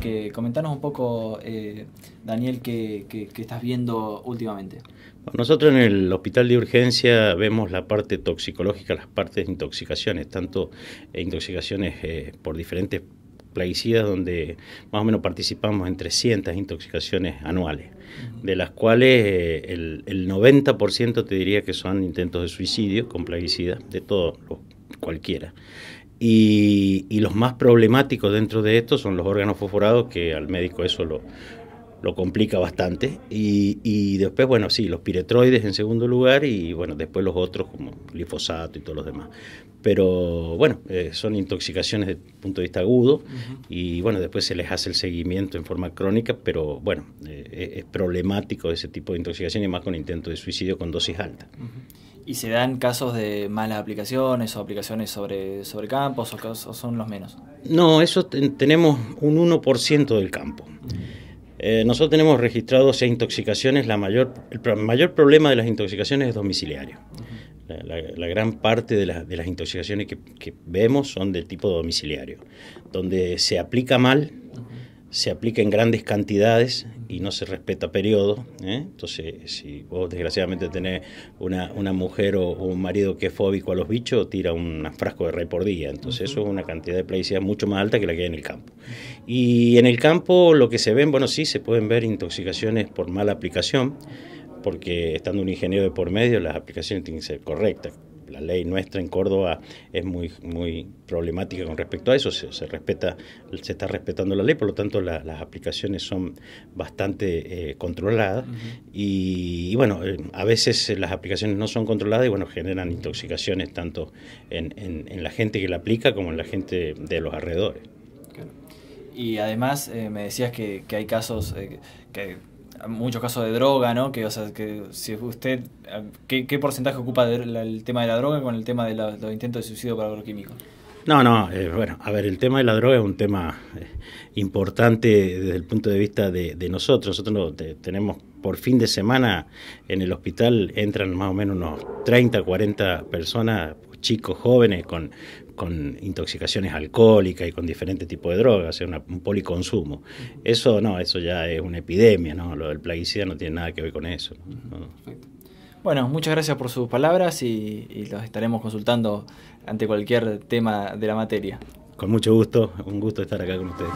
que comentanos un poco, eh, Daniel, qué estás viendo últimamente. Nosotros en el hospital de urgencia vemos la parte toxicológica, las partes de intoxicaciones, tanto eh, intoxicaciones eh, por diferentes plaguicidas donde más o menos participamos en 300 intoxicaciones anuales, de las cuales el, 90% te diría que son intentos de suicidio con plaguicidas, de todos cualquiera. Y, los más problemáticos dentro de esto son los órganos fosforados, que al médico eso lo, complica bastante. Y, después, bueno, sí, los piretroides en segundo lugar y, bueno, después los otros como glifosato y todos los demás. Pero, bueno, eh, son intoxicaciones desde el punto de vista agudo y, bueno, después se les hace el seguimiento en forma crónica, pero, bueno, eh, es problemático ese tipo de intoxicación y más con intento de suicidio con dosis alta. ¿Y se dan casos de malas aplicaciones o aplicaciones sobre, sobre campos o, son los menos? No, eso tenemos un 1% del campo. Eh, nosotros tenemos registrados e intoxicaciones, la mayor, el mayor problema de las intoxicaciones es domiciliario. la, gran parte de, las intoxicaciones que, vemos son del tipo domiciliario, donde se aplica mal, se aplica en grandes cantidades y no se respeta periodo. ¿eh? Entonces, si vos desgraciadamente tenés una, mujer o, un marido que es fóbico a los bichos, tira un frasco de rey por día. Entonces, eso es una cantidad de plaguicidas mucho más alta que la que hay en el campo. Y en el campo lo que se ven, bueno, sí, se pueden ver intoxicaciones por mala aplicación, porque estando un ingeniero de por medio, las aplicaciones tienen que ser correctas la ley nuestra en Córdoba es muy, muy problemática con respecto a eso, se, respeta, se está respetando la ley, por lo tanto las aplicaciones son bastante eh, controladas y, bueno, eh, a veces eh, las aplicaciones no son controladas y bueno, generan intoxicaciones tanto en, en, la gente que la aplica como en la gente de los alrededores. Y además me decías que, hay casos que muchos casos de droga, ¿no? Que, o sea, que si usted, ah, ¿qué, porcentaje ocupa el tema de la droga con el tema de los intentos de suicidio por agroquímicos? No, no, eh, bueno, a ver, el tema de la droga es un tema eh, importante desde el punto de vista de, nosotros. Nosotros tenemos por fin de semana en el hospital entran más o menos unos 30, 40 personas, chicos, jóvenes, con, con intoxicaciones alcohólicas y con diferentes tipos de drogas, es un policonsumo. Eso no, eso ya es una epidemia, ¿no? Lo del plaguicida no tiene nada que ver con eso. Bueno, muchas gracias por sus palabras y los estaremos consultando ante cualquier tema de la materia. Con mucho gusto, un gusto estar acá con ustedes.